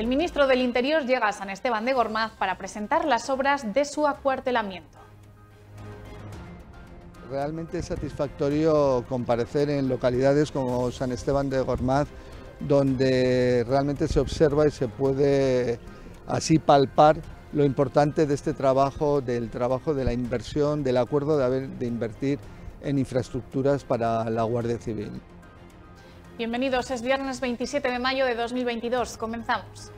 El ministro del Interior llega a San Esteban de Gormaz para presentar las obras de su acuartelamiento. Realmente es satisfactorio comparecer en localidades como San Esteban de Gormaz, donde realmente se observa y se puede así palpar lo importante de este trabajo, del trabajo de la inversión, del acuerdo de, haber, de invertir en infraestructuras para la Guardia Civil. Bienvenidos, es viernes 27 de mayo de 2022. Comenzamos.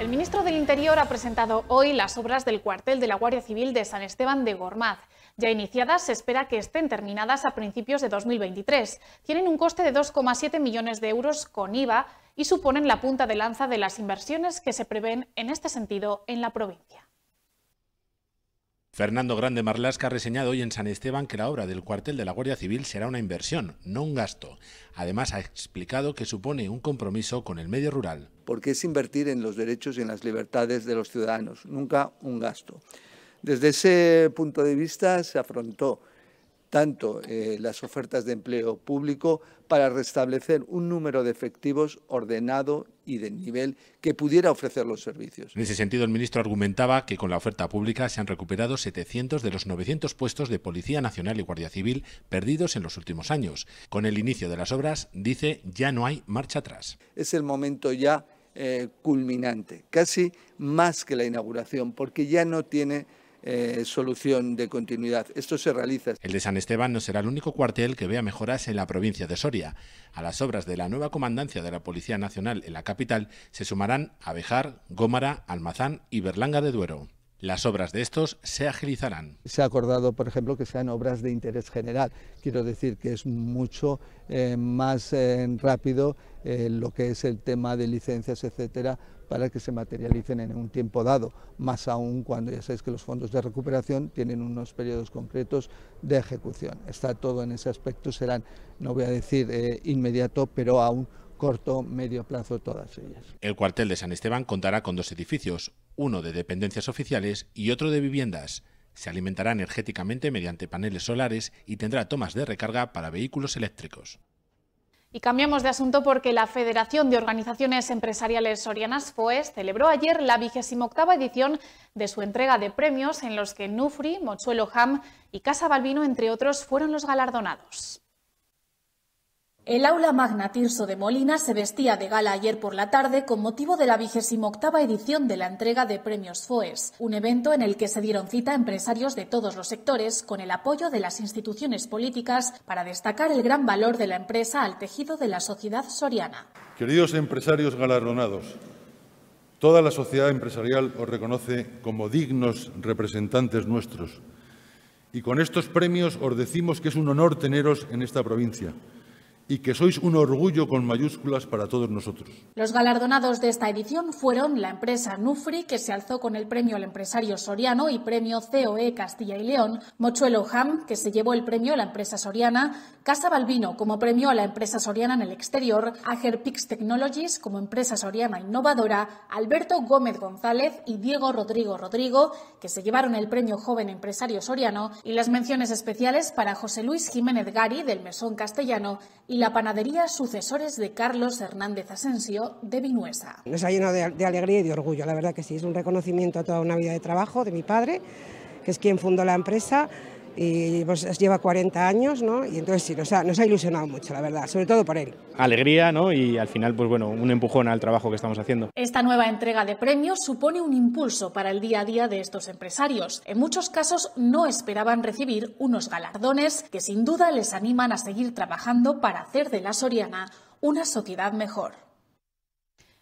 El ministro del Interior ha presentado hoy las obras del cuartel de la Guardia Civil de San Esteban de Gormaz. Ya iniciadas, se espera que estén terminadas a principios de 2023. Tienen un coste de 2,7 millones de euros con IVA y suponen la punta de lanza de las inversiones que se prevén en este sentido en la provincia. Fernando Grande Marlasca ha reseñado hoy en San Esteban que la obra del cuartel de la Guardia Civil será una inversión, no un gasto. Además, ha explicado que supone un compromiso con el medio rural. Porque es invertir en los derechos y en las libertades de los ciudadanos, nunca un gasto. Desde ese punto de vista se afrontó tanto eh, las ofertas de empleo público para restablecer un número de efectivos ordenado y de nivel que pudiera ofrecer los servicios. En ese sentido, el ministro argumentaba que con la oferta pública se han recuperado 700 de los 900 puestos de Policía Nacional y Guardia Civil perdidos en los últimos años. Con el inicio de las obras, dice, ya no hay marcha atrás. Es el momento ya eh, culminante, casi más que la inauguración, porque ya no tiene eh, solución de continuidad. Esto se realiza. El de San Esteban no será el único cuartel que vea mejoras en la provincia de Soria. A las obras de la nueva comandancia de la Policía Nacional en la capital se sumarán Abejar, Gómara, Almazán y Berlanga de Duero. Las obras de estos se agilizarán. Se ha acordado, por ejemplo, que sean obras de interés general. Quiero decir que es mucho eh, más eh, rápido eh, lo que es el tema de licencias, etcétera, para que se materialicen en un tiempo dado, más aún cuando ya sabéis que los fondos de recuperación tienen unos periodos concretos de ejecución. Está todo en ese aspecto, serán, no voy a decir inmediato, pero a un corto, medio plazo todas ellas. El cuartel de San Esteban contará con dos edificios, uno de dependencias oficiales y otro de viviendas. Se alimentará energéticamente mediante paneles solares y tendrá tomas de recarga para vehículos eléctricos. Y cambiamos de asunto porque la Federación de Organizaciones Empresariales Sorianas FOES celebró ayer la 28 edición de su entrega de premios en los que Nufri, Mochuelo Ham y Casa Balbino, entre otros, fueron los galardonados. El aula magna Tirso de Molina se vestía de gala ayer por la tarde con motivo de la vigésimo edición de la entrega de premios FOES, un evento en el que se dieron cita empresarios de todos los sectores con el apoyo de las instituciones políticas para destacar el gran valor de la empresa al tejido de la sociedad soriana. Queridos empresarios galardonados, toda la sociedad empresarial os reconoce como dignos representantes nuestros y con estos premios os decimos que es un honor teneros en esta provincia y que sois un orgullo con mayúsculas para todos nosotros. Los galardonados de esta edición fueron la empresa Nufri, que se alzó con el premio al empresario soriano y premio COE Castilla y León, Mochuelo Ham, que se llevó el premio a la empresa soriana, Casa Balbino como premio a la empresa soriana en el exterior, Agerpix Technologies como empresa soriana innovadora, Alberto Gómez González y Diego Rodrigo Rodrigo, que se llevaron el premio joven empresario soriano, y las menciones especiales para José Luis Jiménez Gari del Mesón Castellano y la panadería Sucesores de Carlos Hernández Asensio de Vinuesa. Nos ha llenado de, de alegría y de orgullo, la verdad que sí, es un reconocimiento a toda una vida de trabajo de mi padre, que es quien fundó la empresa y pues lleva 40 años, ¿no? Y entonces sí, nos ha, ha, ilusionado mucho, la verdad, sobre todo por él. Alegría, ¿no? Y al final, pues bueno, un empujón al trabajo que estamos haciendo. Esta nueva entrega de premios supone un impulso para el día a día de estos empresarios. En muchos casos no esperaban recibir unos galardones que sin duda les animan a seguir trabajando para hacer de la Soriana una sociedad mejor.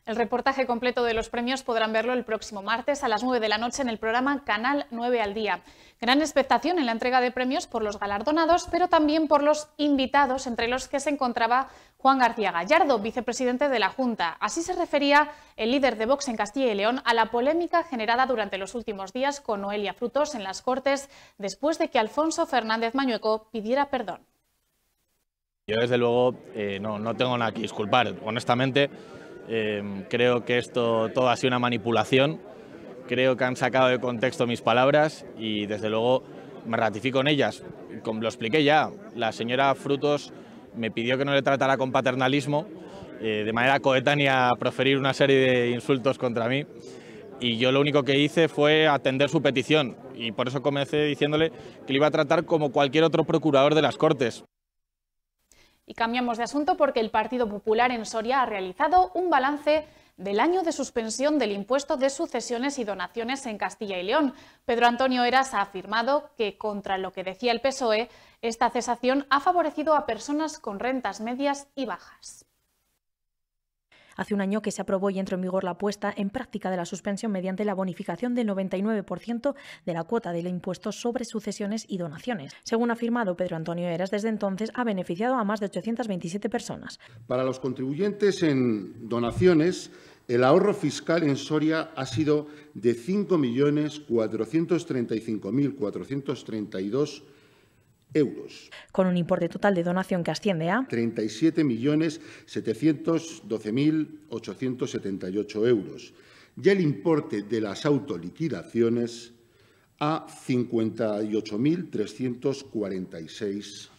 El reportaje completo de los premios podrán verlo el próximo martes a las 9 de la noche en el programa Canal 9 al Día. Gran expectación en la entrega de premios por los galardonados, pero también por los invitados, entre los que se encontraba Juan García Gallardo, vicepresidente de la Junta. Así se refería el líder de Vox en Castilla y León a la polémica generada durante los últimos días con Noelia Frutos en las Cortes, después de que Alfonso Fernández Mañueco pidiera perdón. Yo desde luego eh, no, no tengo nada que disculpar. Honestamente, Em, creo que esto todo ha sido una manipulación. Creo que han sacado de contexto mis palabras y desde luego me ratifico en ellas. Como lo expliqué ya, la señora Frutos me pidió que no le tratara con paternalismo, eh, de manera coetánea proferir una serie de insultos contra mí. Y yo lo único que hice fue atender su petición y por eso comencé diciéndole que le iba a tratar como cualquier otro procurador de las Cortes. Y cambiamos de asunto porque el Partido Popular en Soria ha realizado un balance del año de suspensión del impuesto de sucesiones y donaciones en Castilla y León. Pedro Antonio Eras ha afirmado que, contra lo que decía el PSOE, esta cesación ha favorecido a personas con rentas medias y bajas. Hace un año que se aprobó y entró en vigor la puesta en práctica de la suspensión mediante la bonificación del 99% de la cuota del impuesto sobre sucesiones y donaciones. Según ha afirmado Pedro Antonio Eras, desde entonces ha beneficiado a más de 827 personas. Para los contribuyentes en donaciones, el ahorro fiscal en Soria ha sido de 5.435.432 euros. Con un importe total de donación que asciende a 37.712.878 euros. Y el importe de las autoliquidaciones a 58.346 euros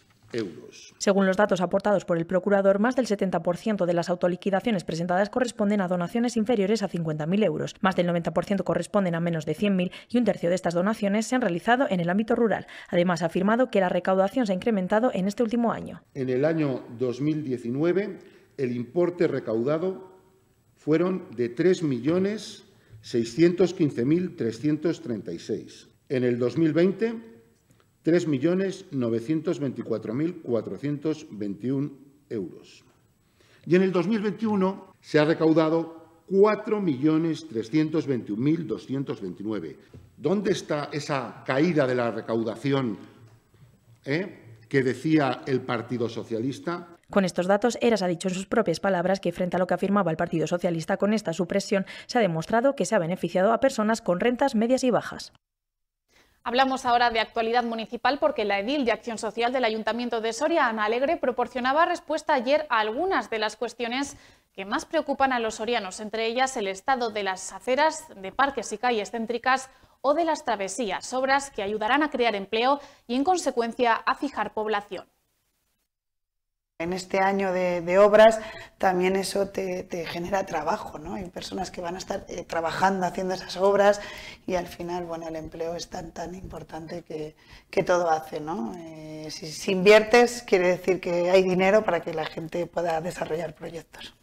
según los datos aportados por el procurador, más del 70% de las autoliquidaciones presentadas corresponden a donaciones inferiores a 50.000 euros, más del 90% corresponden a menos de 100.000 y un tercio de estas donaciones se han realizado en el ámbito rural. Además, ha afirmado que la recaudación se ha incrementado en este último año. En el año 2019, el importe recaudado fueron de 3.615.336. En el 2020, 3.924.421 euros. Y en el 2021 se ha recaudado 4.321.229. ¿Dónde está esa caída de la recaudación eh, que decía el Partido Socialista? Con estos datos, Eras ha dicho en sus propias palabras que frente a lo que afirmaba el Partido Socialista con esta supresión, se ha demostrado que se ha beneficiado a personas con rentas medias y bajas. Hablamos ahora de actualidad municipal porque la edil de Acción Social del Ayuntamiento de Soria, Ana Alegre, proporcionaba respuesta ayer a algunas de las cuestiones que más preocupan a los sorianos, entre ellas el estado de las aceras, de parques y calles céntricas o de las travesías, obras que ayudarán a crear empleo y en consecuencia a fijar población en este año de, obras, también eso te, genera trabajo, ¿no? Hay personas que van a estar eh, trabajando, haciendo esas obras y al final, bueno, el empleo es tan, tan importante que, todo hace, ¿no? Eh, si inviertes, quiere decir que hay dinero para que la gente pueda desarrollar proyectos.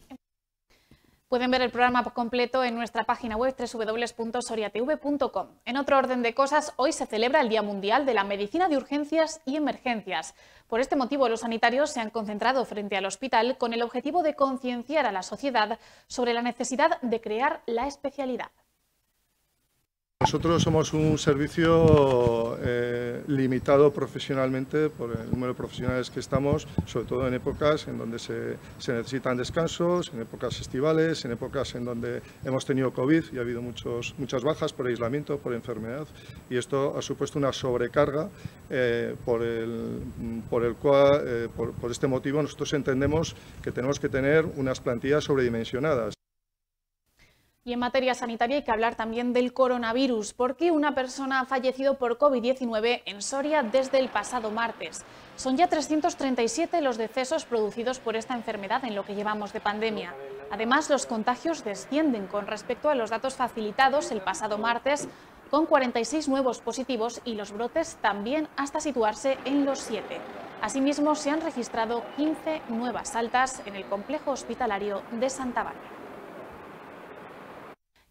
Pueden ver el programa completo en nuestra página web www.soriatv.com. En otro orden de cosas, hoy se celebra el Día Mundial de la Medicina de Urgencias y Emergencias. Por este motivo, los sanitarios se han concentrado frente al hospital con el objetivo de concienciar a la sociedad sobre la necesidad de crear la especialidad. Nosotros somos un servicio eh, limitado profesionalmente por el número de profesionales que estamos, sobre todo en épocas en donde se, necesitan descansos, en épocas estivales, en épocas en donde hemos tenido COVID y ha habido muchos, muchas bajas por aislamiento, por enfermedad, y esto ha supuesto una sobrecarga eh, por, el, cual, eh, por este motivo nosotros entendemos que tenemos que tener unas plantillas sobredimensionadas. Y en materia sanitaria hay que hablar también del coronavirus, porque una persona ha fallecido por COVID-19 en Soria desde el pasado martes. Son ya 337 los decesos producidos por esta enfermedad en lo que llevamos de pandemia. Además, los contagios descienden con respecto a los datos facilitados el pasado martes, con 46 nuevos positivos y los brotes también hasta situarse en los 7. Asimismo, se han registrado 15 nuevas altas en el complejo hospitalario de Santa Bárbara.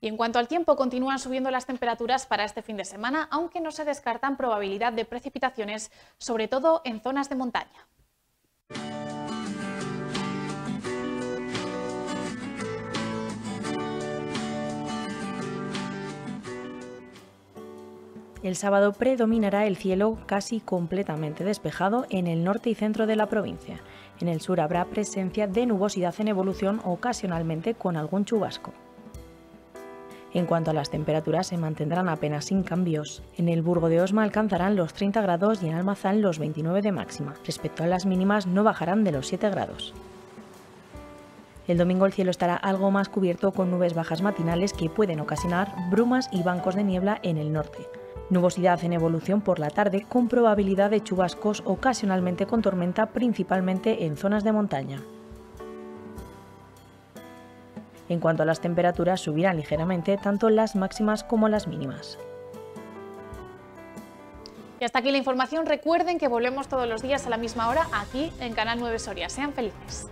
Y en cuanto al tiempo, continúan subiendo las temperaturas para este fin de semana, aunque no se descartan probabilidad de precipitaciones, sobre todo en zonas de montaña. El sábado predominará el cielo casi completamente despejado en el norte y centro de la provincia. En el sur habrá presencia de nubosidad en evolución ocasionalmente con algún chubasco. En cuanto a las temperaturas, se mantendrán apenas sin cambios. En el Burgo de Osma alcanzarán los 30 grados y en Almazán los 29 de máxima. Respecto a las mínimas, no bajarán de los 7 grados. El domingo el cielo estará algo más cubierto con nubes bajas matinales que pueden ocasionar brumas y bancos de niebla en el norte. Nubosidad en evolución por la tarde con probabilidad de chubascos ocasionalmente con tormenta principalmente en zonas de montaña. En cuanto a las temperaturas, subirán ligeramente tanto las máximas como las mínimas. Y hasta aquí la información. Recuerden que volvemos todos los días a la misma hora aquí en Canal 9 Soria. Sean felices.